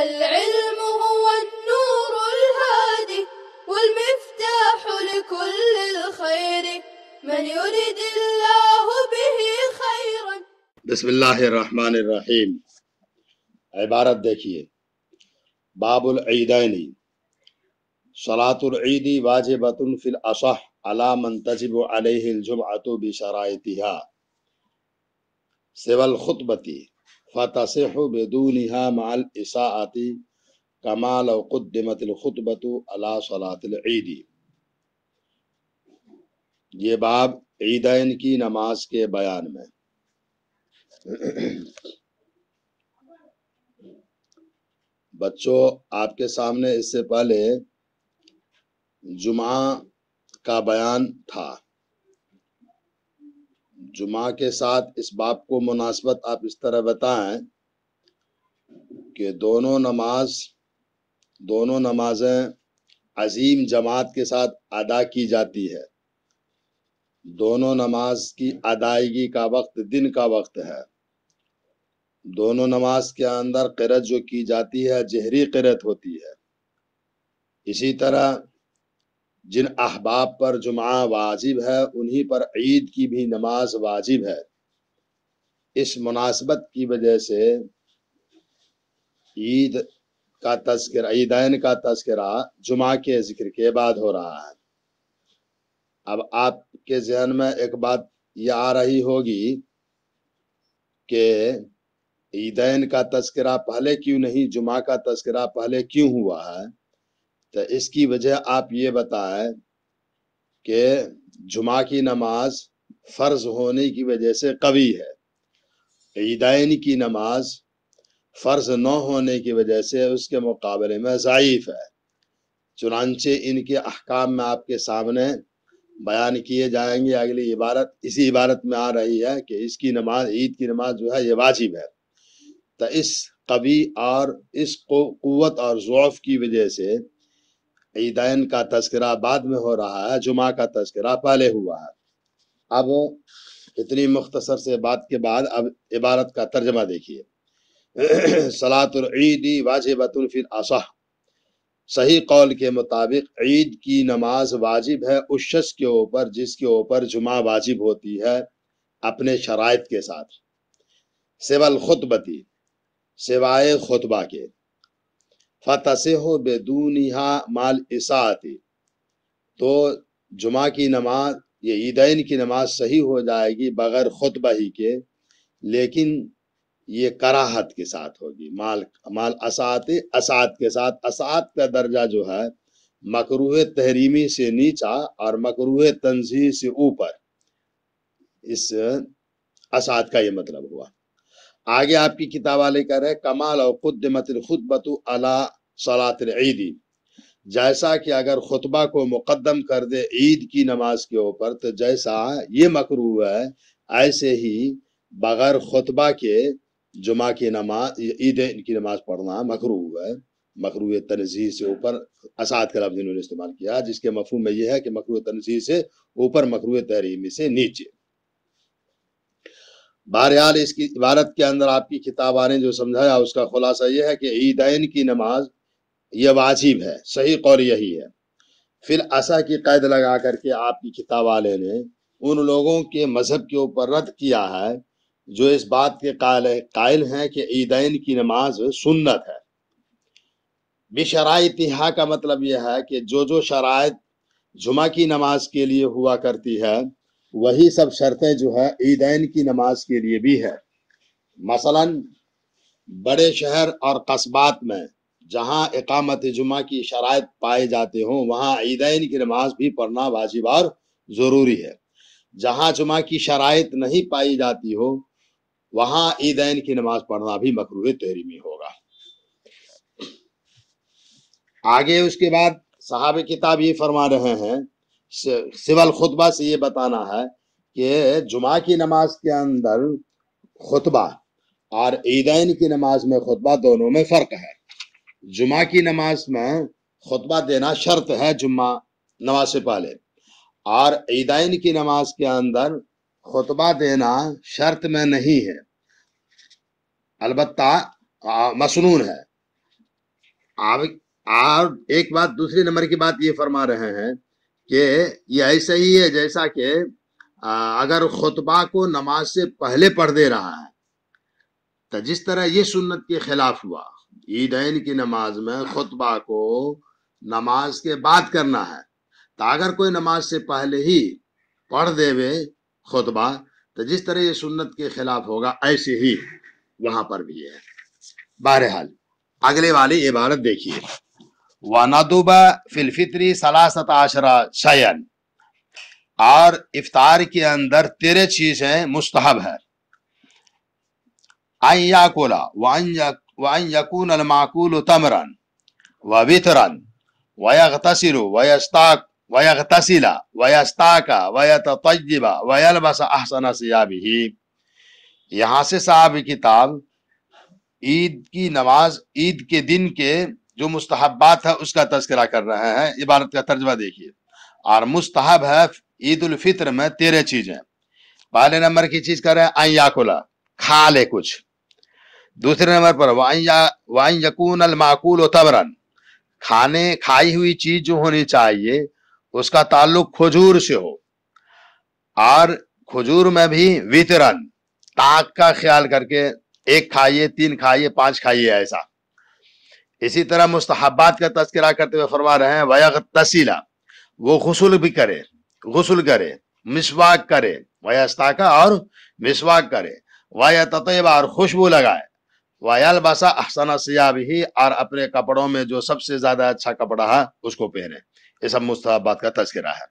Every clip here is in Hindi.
العلم هو النور الهادي والمفتاح لكل الخير من يريد الله به خيرا بسم الله الرحمن الرحيم عبارة ذكية باب العيدين صلاة العيد واجبة في الاصح على من تجب عليه الجمعة بشرائطها سوى الخطبة फतसह बदूनहा माल इसाअती कमाल वक़दमतलखतबत अला सलातदी ये बाब ईदैन की नमाज के बयान में बच्चों आपके सामने इससे पहले जुमा का बयान था जुमा के साथ इस बाप को मुनासबत आप इस तरह बताएं कि दोनों नमाज दोनों नमाजें अजीम जमात के साथ अदा की जाती है दोनों नमाज की अदायगी का वक्त दिन का वक्त है दोनों नमाज के अंदर किरत जो की जाती है जहरी किरत होती है इसी तरह जिन अहबाब पर जुमा वाजिब है उन्हीं पर ईद की भी नमाज वाजिब है इस मुनासबत की वजह से ईद का तस्कर ईदैन का तस्करा जुमा के जिक्र के बाद हो रहा है अब आपके जहन में एक बात यह आ रही होगी कि ईदैन का तस्करा पहले क्यों नहीं जुमा का तस्करा पहले क्यों हुआ है तो इसकी वजह आप ये बताएं कि जुमा की नमाज फ़र्ज होने की वजह से कवी है ईदैन की नमाज फ़र्ज न होने की वजह से उसके मुकाबले में ज़ाइफ है चुनानचे इनके अहकाम में आपके सामने बयान किए जाएंगे अगली इबारत इसी इबारत में आ रही है कि इसकी नमाज ईद की नमाज जो है ये वाजिब है तो इस कवी और इस कुत और ज़ौफ़ की वजह से ईदैन का तस्करा बाद में हो रहा है जुमा का तस्करा पहले हुआ है अब इतनी मुख्तसर से बात के बाद अब इबारत का तर्जमा देखिए सलातुलईदी फिर आसाह सही कौल के मुताबिक ईद की नमाज वाजिब है उस शख्स के ऊपर जिसके ऊपर जुमा वाजिब होती है अपने शरात के साथ सिवल खुतबती सिवाय खुतबा के फतसह बेदूनिहा माल इसाते तो जुमा की नमाज ये ईदैन की नमाज सही हो जाएगी बग़ैर खुतबा ही के लेकिन ये कराहत के साथ होगी माल माल असात असात के साथ असात का दर्जा जो है मकरूह तहरीमी से नीचा और मकरूह तनजीह से ऊपर इस असात का ये मतलब हुआ आगे आपकी किताब वाले कह रहे कमाल और खुद बतु अला सलात ईदी जैसा कि अगर खुतबा को मुकदम कर दे ईद की नमाज के ऊपर तो जैसा ये मकरू है ऐसे ही बगैर खुतबा के जुमा की नमाज ईद की नमाज पढ़ना मकरू है मकरू तनजीह से ऊपर असाद का लफ्ज इन्होंने इस्तेमाल किया जिसके मफहम में यह है कि मकरू तनजीह से ऊपर मकरू तहरीमी से नीचे बहरहाल इसकी इबारत के अंदर आपकी किताब आने जो समझाया उसका खुलासा यह है कि ईदैन की नमाज ये वाजिब है सही कौल यही है फिर असा की कैद लगा करके आपकी किताब वाले ने उन लोगों के मज़हब के ऊपर रद्द किया है जो इस बात के कायल कायल हैं कि ईदैन की नमाज सुन्नत है बेशराय तिहा का मतलब यह है कि जो जो शराय जुमा की नमाज के लिए हुआ करती है वही सब शर्तें जो है ईदैन की नमाज के लिए भी है मसलन बड़े शहर और कस्बात में जहां इकामत जुमा की शराय पाए जाते हो वहां ईदैन की नमाज भी पढ़ना वाजिब और ज़रूरी है जहां जुमा की शरात नहीं पाई जाती हो वहां ईदैन की नमाज पढ़ना भी मकरू तहरीमी होगा आगे उसके बाद साहब किताब ये फरमा रहे हैं सिवल खुतबा से ये बताना है कि जुमा की नमाज के अंदर खुतबा और ईदैन की नमाज में खुतबा दोनों में फ़र्क है जुमा की नमाज में खुतबा देना शर्त है जुम्मा नमाज से पहले और ईदैन की नमाज के अंदर खुतबा देना शर्त में नहीं है अलबत्ता मसनून है आप और एक बात दूसरे नंबर की बात ये फरमा रहे हैं कि ये ऐसा ही है जैसा कि अगर खुतबा को नमाज से पहले पढ़ दे रहा है तो जिस तरह ये सुन्नत के खिलाफ हुआ ईदैन की नमाज में खुतबा को नमाज के बाद करना है तो अगर कोई नमाज से पहले ही पढ़ देवे खुतबा तो जिस तरह ये सुन्नत के खिलाफ होगा ऐसे ही वहां पर भी है बहरहाल अगले वाली इबारत देखिए वनदुब फिलफित्री सलासत आशरा शयन और इफ्तार के अंदर तेरह चीज़ें मुस्तहब है अयाकोला वान अलमाकूल तमरन वितरन व वितरन वयगतसिल वयस्ताक वयगतसिल वयस्ताक वयततय्यब वयलबस अहसन सियाबिही यहाँ से साहब किताब ईद की नमाज ईद के दिन के जो मुस्तहबात है उसका तस्करा कर रहे हैं इबारत का तर्जमा देखिए और मुस्तहब है ईद उल फित्र में तेरह चीजें पहले नंबर की चीज कर रहे हैं अयाकुला खा ले कुछ दूसरे नंबर पर वाइन यकून अलमाकूल तबरन खाने खाई हुई चीज जो होनी चाहिए उसका ताल्लुक खजूर से हो और खजूर में भी वितरण ताक का ख्याल करके एक खाइए तीन खाइए पांच खाइए ऐसा इसी तरह मुस्तहबात का तस्करा करते हुए फरमा रहे हैं वया तसीला वो गसल भी करे गसल करे मिसवाक करे वयास्ताका और मिसवाक करे वाया ततयबा और खुशबू लगाए वायल बासा अहसाना सियाब ही और अपने कपड़ों में जो सबसे ज्यादा अच्छा कपड़ा है उसको पहने ये सब मुस्तहबात का तस्करा है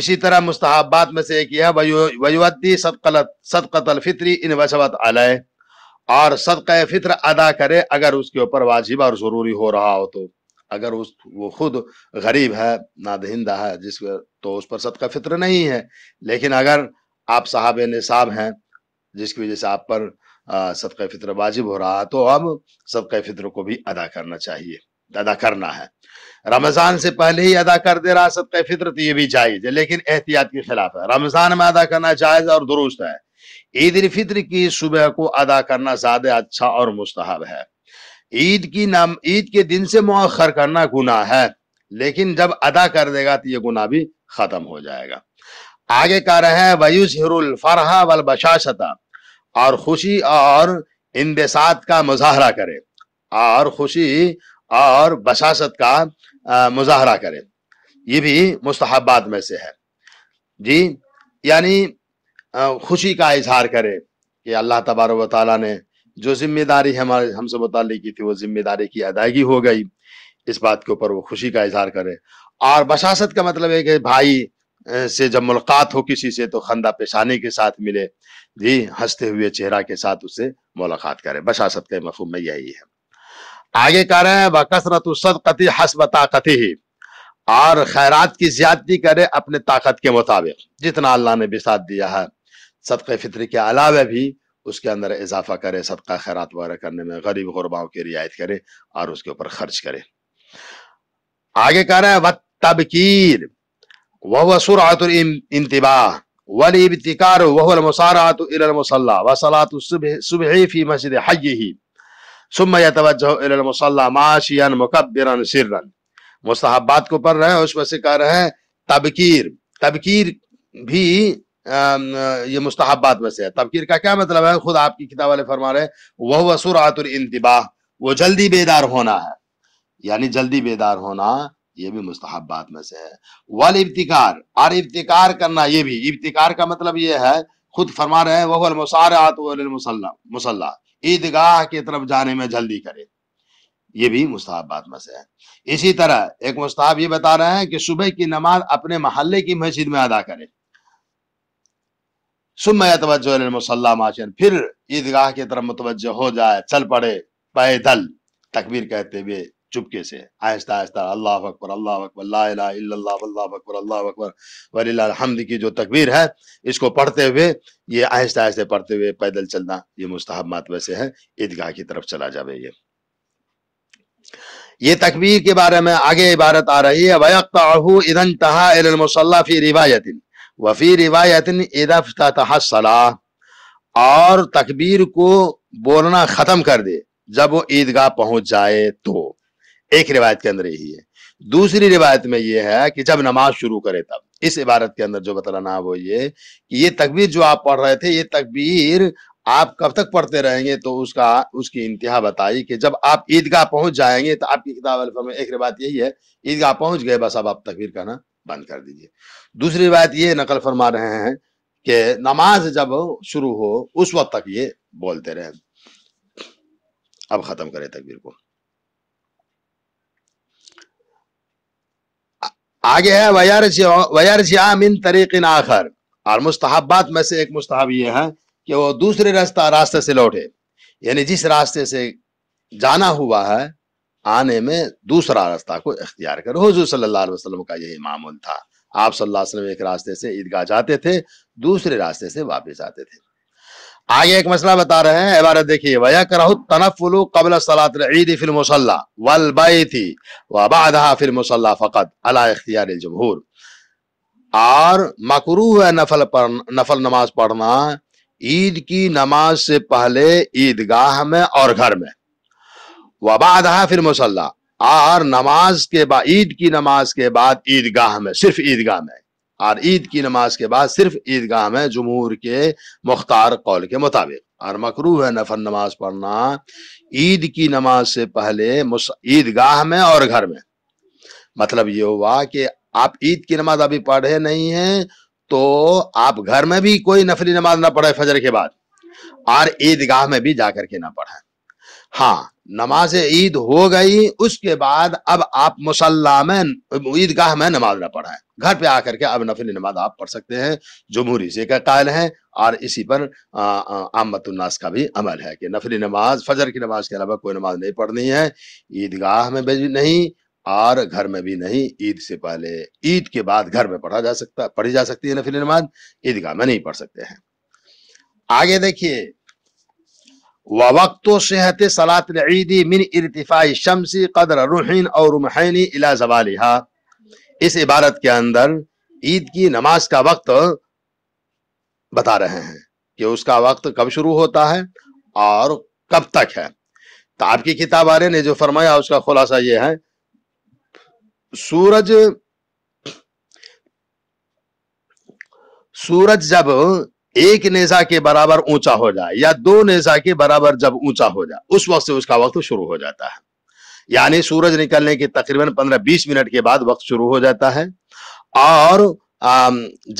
इसी तरह मुस्तहबात में से एक यह वयुद्दी सदकलत सदकतल फित्री इन वसवत आलय और सदक़ फित्र अदा करे अगर उसके ऊपर वाजिब और ज़रूरी हो रहा हो तो अगर उस वो खुद गरीब है नादहिंदा है जिस तो उस पर सदका फित्र नहीं है लेकिन अगर आप साहब निसाब हैं जिसकी वजह से आप पर सदका फित्र वाजिब हो रहा है तो अब सदका फित्र को भी अदा करना चाहिए अदा करना है रमज़ान से पहले ही अदा कर दे रहा सदका फित्र तो ये भी जायज़ है लेकिन एहतियात के खिलाफ है रमज़ान में अदा करना जायज़ और दुरुस्त है ईद फित्र की सुबह को अदा करना ज्यादा अच्छा और मुस्तहब है ईद की नाम ईद के दिन से मौखर करना गुना है लेकिन जब अदा कर देगा तो ये गुना भी खत्म हो जाएगा आगे कह रहे हैं वयुज हिरुल फरहा वल बशाशता और खुशी और इंदेसात का मुजाहरा करे और खुशी और बशासत का मुजाहरा करे ये भी मुस्तहबात में से है जी यानी खुशी का इजहार करे कि अल्लाह तबार वाली ने जो जिम्मेदारी हमारे हमसे मुतल की थी वो जिम्मेदारी की अदायगी हो गई इस बात के ऊपर वो खुशी का इजहार करे और बशासत का मतलब है कि भाई से जब मुलाकात हो किसी से तो खंदा पेशानी के साथ मिले जी हंसते हुए चेहरा के साथ उससे मुलाकात करे बशासत के मफहम में यही है आगे कह रहे हैं बकसरत सदकती हसब ताकत ही और खैरात की ज्यादती करे अपने ताकत के मुताबिक जितना अल्लाह ने बिसात दिया है सदक़ फितर के अलावा भी उसके अंदर इजाफा करे सदका खैरात वगैरह करने में गरीब गुरबाओं की रियायत करे और उसके ऊपर खर्च करे आगे कह रहे हैं व तबकीर वह सुरात इंतबाह वलिबतिकार वह मुसारात इलमसल्ला व सुबह फी मस्जिद हज ही सुम यतवजहमसल्ला माशियन मुकबिरन सिरन मुस्तहबात को पढ़ रहे हैं उसमें से कह रहे हैं तबकीर तबकीर भी ये मुस्तबात में से है तबकीर का क्या मतलब है खुद आपकी किताब वाले फरमा रहे वह वसुरातुलतबा वो जल्दी बेदार होना है यानी जल्दी बेदार होना ये भी मुस्तबात में से है वाल इब्तिकार और इब्तिकार करना ये भी इब्तिकार का मतलब ये है खुद फरमा रहे हैं वह मुसल्ला ईदगाह की तरफ जाने में जल्दी करे ये भी मुस्ताहबात में से है इसी तरह एक मुस्ताब ये बता रहे हैं कि सुबह की नमाज अपने मोहल्ले की मस्जिद में अदा करें सुमय फिर ईदगाह की तरफ मुतवज हो जाए चल पड़े पैदल तकबीर कहते हुए चुपके से आहिस्ता आहिस्ता अल्लाह अकबर अल्लाह अकबर अल्लाह अकबर अल्लाह अकबर वलीहमद की जो तकबीर है इसको पढ़ते हुए ये आहिस्ता आहिस्ते पढ़ते हुए पैदल चलना ये मुस्तहब मात वैसे है ईदगाह की तरफ चला जावे ये ये तकबीर के बारे में आगे इबारत आ रही है वयकता इधन तहा फी रिवायतिन वफ़ी रिवायत इदा सलाह और तकबीर को बोलना ख़त्म कर दे जब वो ईदगाह पहुंच जाए तो एक रिवायत के अंदर यही है दूसरी रिवायत में यह है कि जब नमाज शुरू करे तब इस इबारत के अंदर जो बतलाना वो ये कि ये तकबीर जो आप पढ़ रहे थे ये तकबीर आप कब तक पढ़ते रहेंगे तो उसका उसकी इंतहा बताई कि जब आप ईदगाह पहुंच जाएंगे तो आपकी किताब में एक रिवायत यही है ईदगाह पहुंच गए बस अब आप तकबीर कहना बंद कर दीजिए दूसरी बात ये नकल फरमा रहे हैं कि नमाज जब शुरू हो उस वक्त तक ये बोलते रहे अब खत्म करें तकबीर को आगे है वयारजिया मिन तरीकिन आखर और मुस्तहबात में से एक मुस्तहब ये है कि वो दूसरे रास्ता रास्ते से लौटे यानी जिस रास्ते से जाना हुआ है आने में दूसरा रास्ता को इख्तियार करो हजूर सल्ला वसलम का यही मामूल था आप सल्लल्लाहु अलैहि वसल्लम एक रास्ते से ईदगाह जाते थे दूसरे रास्ते से वापस आते थे आगे एक मसला बता रहे हैं इबारत देखिए वया कराह तनफुल कबल सलात ईद फिल मुसल्ला वल थी वबादहा फिल मुसल्ला फ़कत अला इख्तियार जमहूर और मकरू है नफल पर नफल नमाज पढ़ना ईद की नमाज से पहले ईदगाह में और घर में वबाद फिर मुसल्ला और नमाज के बाद ईद की नमाज के बाद ईदगाह में सिर्फ ईदगाह में और ईद की नमाज के बाद सिर्फ ईदगाह में जमहूर के मुख्तार कौल के मुताबिक और मकरू है नफर नमाज पढ़ना ईद की नमाज से पहले ईदगाह में और घर में मतलब ये हुआ कि आप ईद की नमाज अभी पढ़े नहीं हैं तो आप घर में भी कोई नफरी नमाज ना पढ़े फजर के बाद और ईदगाह में भी जाकर के ना पढ़े हाँ नमाज ईद हो गई उसके बाद अब आप मुसल्ला में ईदगाह में नमाज न पढ़ाएं घर पे आकर के अब नफिल नमाज आप पढ़ सकते हैं जमहूरी से का कायल है और इसी पर आमतुलनास का भी अमल है कि नफिल नमाज फजर की नमाज के अलावा कोई नमाज नहीं पढ़नी है ईदगाह में भी नहीं और घर में भी नहीं ईद से पहले ईद के बाद घर में पढ़ा जा सकता पढ़ी जा सकती है नफिल नमाज ईदगाह में नहीं पढ़ सकते हैं आगे देखिए वक्त सेहत सलात ईदी मिन इरतफ़ाई शमसी कदर रुहिन और रुमहनी इला जवालिहा इस इबारत के अंदर ईद की नमाज का वक्त बता रहे हैं कि उसका वक्त कब शुरू होता है और कब तक है तो आपकी किताब आर्य ने जो फरमाया उसका खुलासा ये है सूरज सूरज जब एक नेजा के बराबर ऊंचा हो जाए या दो नेजा के बराबर जब ऊंचा हो जाए उस वक्त से उसका वक्त शुरू हो जाता है यानी सूरज निकलने के तकरीबन 15-20 मिनट के बाद वक्त शुरू हो जाता है और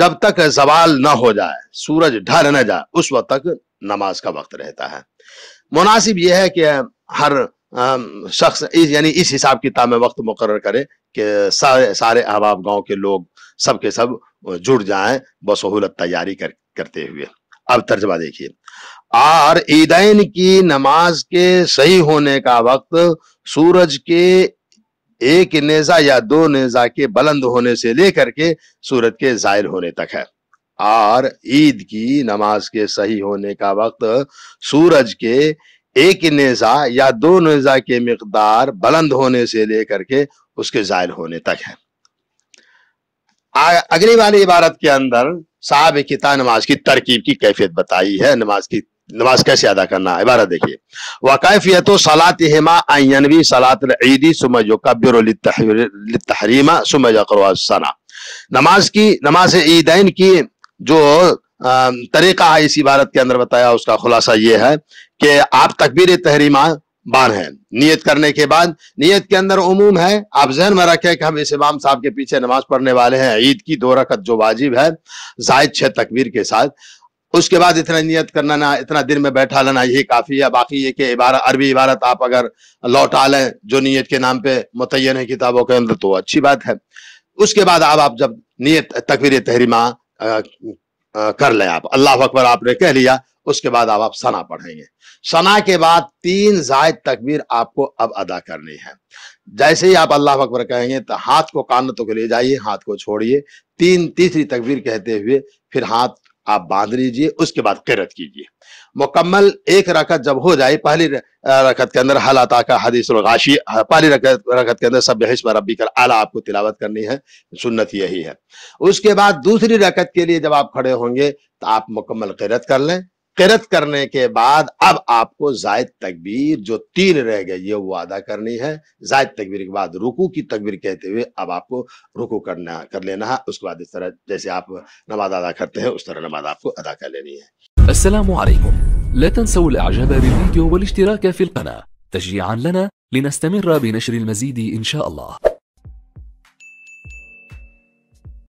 जब तक जवाल न हो जाए सूरज ढल न जाए उस वक्त तक नमाज का वक्त रहता है मुनासिब यह है कि हर शख्स इस यानी इस हिसाब किताब में वक्त मुकर करे कि सारे सारे अहबाब गांव के लोग सब के सब जुड़ जाएं बसहूलत तैयारी कर करते हुए अब तर्जमा देखिए और ईदैन की नमाज के सही होने का वक्त सूरज के एक नेजा या दो नेजा के बुलंद होने से लेकर के सूरज के जाहिर होने तक है और ईद की नमाज के सही होने का वक्त सूरज के एक नेजा या दो नेजा के मकदार बुलंद होने से लेकर के उसके जाहिर होने तक है अगली वाली इबारत के अंदर साहब किता नमाज की तरकीब की कैफियत बताई है नमाज की नमाज कैसे अदा करना है इबारा देखिए वकैफियत सलात हेमा आयनवी सलात ईदी सुमजो कब्बरमा सुमजना नमाज की नमाज ईदैन की जो तरीका है इस इबारत के अंदर बताया उसका खुलासा ये है कि आप तकबीर तहरीमा बार है नियत करने के बाद नियत के अंदर उमूम है आप जहन में रखें कि हम इस इमाम साहब के पीछे नमाज पढ़ने वाले हैं ईद की दो रकत जो वाजिब है जायद छह तकबीर के साथ उसके बाद इतना नियत करना ना इतना दिन में बैठा लेना यही काफ़ी है बाकी ये कि इबारत अरबी इबारत आप अगर लौटा लें जो नीयत के नाम पे मुतन है किताबों के अंदर तो अच्छी बात है उसके बाद अब आप जब नीयत तकबीर तहरीमा कर लें आप अल्लाह अकबर आपने कह लिया उसके बाद अब आप सना पढ़ेंगे सना के बाद तीन जायद तकबीर आपको अब अदा करनी है जैसे ही आप अल्लाह अकबर कहेंगे तो हाथ को कानतों को ले जाइए हाथ को छोड़िए तीन तीसरी तकबीर कहते हुए फिर हाथ आप बांध लीजिए उसके बाद किरत कीजिए मुकम्मल एक रकत जब हो जाए पहली रकत के अंदर हल अता का हदीसगाशी पहली रकत रकत के अंदर सब हिस्ब रबी कर आला आपको तिलावत करनी है सुन्नत यही है उसके बाद दूसरी रकत के लिए जब आप खड़े होंगे तो आप मुकम्मल किरत कर लें किरत करने के बाद अब आपको जायद तकबीर जो तीन रह गए ये वो अदा करनी है जायद तकबीर के बाद रुकू की तकबीर कहते हुए अब आपको रुकू करना कर लेना है उसके बाद इस तरह जैसे आप नमाज अदा करते हैं उस तरह नमाज आपको अदा कर लेनी है असलम لا تنسوا الاعجاب بالفيديو والاشتراك في القناة تشجيعا لنا لنستمر بنشر المزيد ان شاء الله